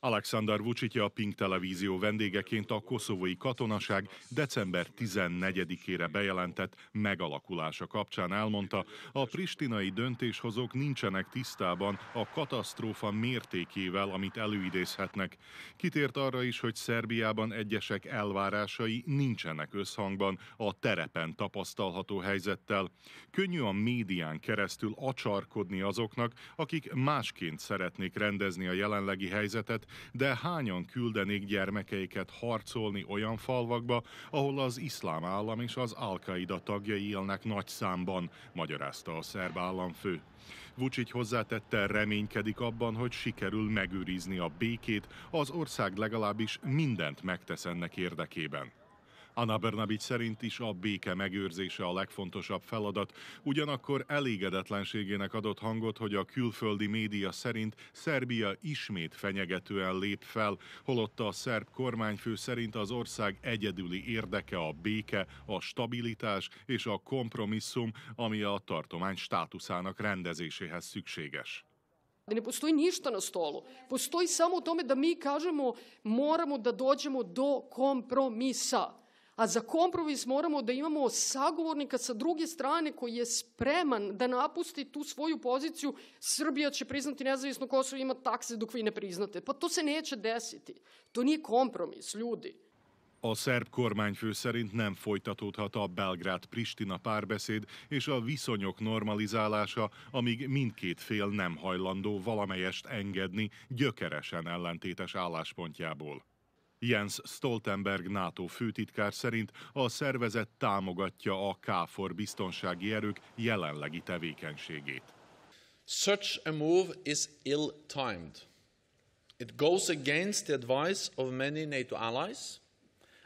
Alexander Vucic a Pink Televízió vendégeként a koszovói katonaság december 14-ére bejelentett megalakulása kapcsán elmondta, a pristinai döntéshozók nincsenek tisztában a katasztrófa mértékével, amit előidézhetnek. Kitért arra is, hogy Szerbiában egyesek elvárásai nincsenek összhangban a terepen tapasztalható helyzettel. Könnyű a médián keresztül acsarkodni azoknak, akik másként szeretnék rendezni a jelenlegi helyzetet, de hányan küldenék gyermekeiket harcolni olyan falvakba, ahol az iszlám állam és az Al-Qaida tagjai élnek nagy számban, magyarázta a szerb államfő. Vucic hozzátette, reménykedik abban, hogy sikerül megőrizni a békét, az ország legalábbis mindent megtesz ennek érdekében. Anna Bernabics szerint is a béke megőrzése a legfontosabb feladat, ugyanakkor elégedetlenségének adott hangot, hogy a külföldi média szerint Szerbia ismét fenyegetően lép fel, holott a szerb kormányfő szerint az ország egyedüli érdeke a béke, a stabilitás és a kompromisszum, ami a tartomány státuszának rendezéséhez szükséges. da ne postoji ništa na stolu. Postoji samo u tome da mi kažemo moramo da dođemo do kompromisa. A za kompromis moramo da imamo sagovornika sa druge strane koji je spreman da napusti tu svoju poziciju Srbija će priznati nezavisno Kosovo ima takse dok vi ne priznate. Pa to se neće desiti. To nije kompromis, ljudi. A szerb kormányfő szerint nem folytatódhat a Belgrád-Pristina párbeszéd és a viszonyok normalizálása, amíg mindkét fél nem hajlandó valamelyest engedni gyökeresen ellentétes álláspontjából. Jens Stoltenberg NATO főtitkár szerint a szervezet támogatja a KFOR biztonsági erők jelenlegi tevékenységét. Such a move is ill-timed. It goes against the advice of many NATO allies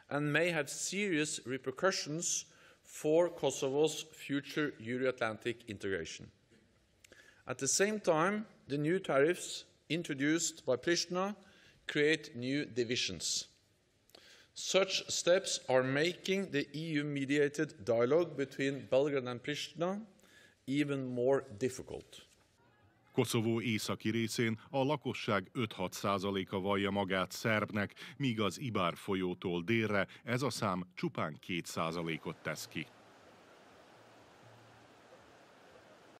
and may have serious repercussions for Kosovo's future Euro-Atlantic integration. At the same time, the new tariffs introduced by Pristina create new divisions. Such steps are making the EU mediated dialogue between Belgrade and Pristina even more difficult. Koszovó északi részén a lakosság 5-6 a vallja magát szerbnek, míg az Ibár folyótól délre ez a szám csupán 2 ot tesz ki.